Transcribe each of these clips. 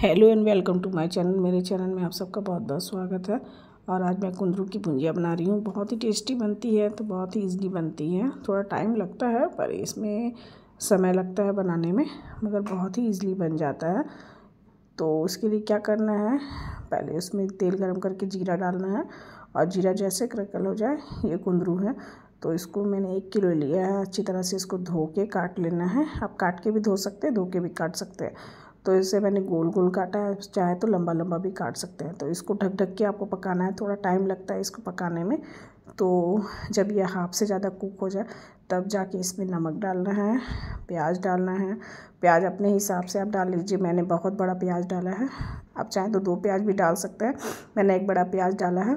hello and welcome to my channel मेरे channel में आप सबका बहुत बहुत स्वागत है और आज मैं कुंदरू की भुंजिया बना रही हूँ बहुत ही टेस्टी बनती है तो बहुत ही इजीली बनती है थोड़ा टाइम लगता है पर इसमें समय लगता है बनाने में मगर बहुत ही इजीली बन जाता है तो उसके लिए क्या करना है पहले उसमें तेल गर्म करके जीरा डालना है और जीरा जैसे क्रकल हो जाए ये कुंदरू है तो इसको मैंने एक किलो लिया है अच्छी तरह से इसको धो के काट लेना है आप काट के भी धो सकते हैं धो के भी काट सकते हैं तो इसे मैंने गोल गोल काटा है चाहे तो लंबा लंबा भी काट सकते हैं तो इसको ढक ढक के आपको पकाना है थोड़ा टाइम लगता है इसको पकाने में तो जब यह हाफ से ज़्यादा कुक हो जाए तब जाके इसमें नमक डालना है प्याज डालना है प्याज अपने हिसाब से आप डाल लीजिए मैंने बहुत बड़ा प्याज डाला है आप चाहें तो दो प्याज भी डाल सकते हैं मैंने एक बड़ा प्याज डाला है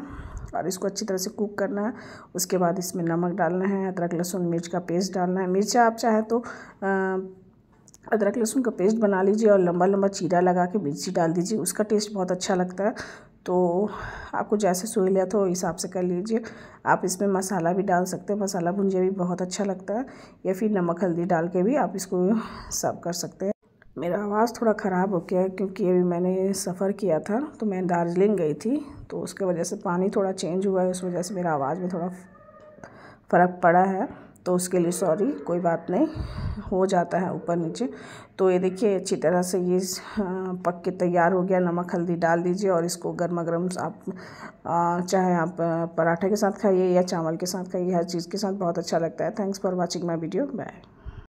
और इसको अच्छी तरह से कुक करना है उसके बाद इसमें नमक डालना है अदरक लहसुन मिर्च का पेस्ट डालना है मिर्चा आप चाहें तो आ, अदरक लहसुन का पेस्ट बना लीजिए और लंबा लंबा चीरा लगा के मिर्ची डाल दीजिए उसका टेस्ट बहुत अच्छा लगता है तो आपको जैसे सोई लिया तो हिसाब से कर लीजिए आप इसमें मसाला भी डाल सकते हैं मसाला भुंजिया भी बहुत अच्छा लगता है या फिर नमक हल्दी डाल के भी आप इसको सर्व कर सकते हैं मेरा आवाज़ थोड़ा ख़राब हो गया है क्योंकि अभी मैंने सफ़र किया था तो मैं दार्जिलिंग गई थी तो उसके वजह से पानी थोड़ा चेंज हुआ है उस वजह से मेरा आवाज़ में थोड़ा फ़र्क पड़ा है तो उसके लिए सॉरी कोई बात नहीं हो जाता है ऊपर नीचे तो ये देखिए अच्छी तरह से ये हाँ, पक के तैयार हो गया नमक हल्दी डाल दीजिए और इसको गर्मा गर्म आप चाहे आप पराठे के साथ खाइए या चावल के साथ खाइए हर चीज़ के साथ बहुत अच्छा लगता है thanks for watching my video bye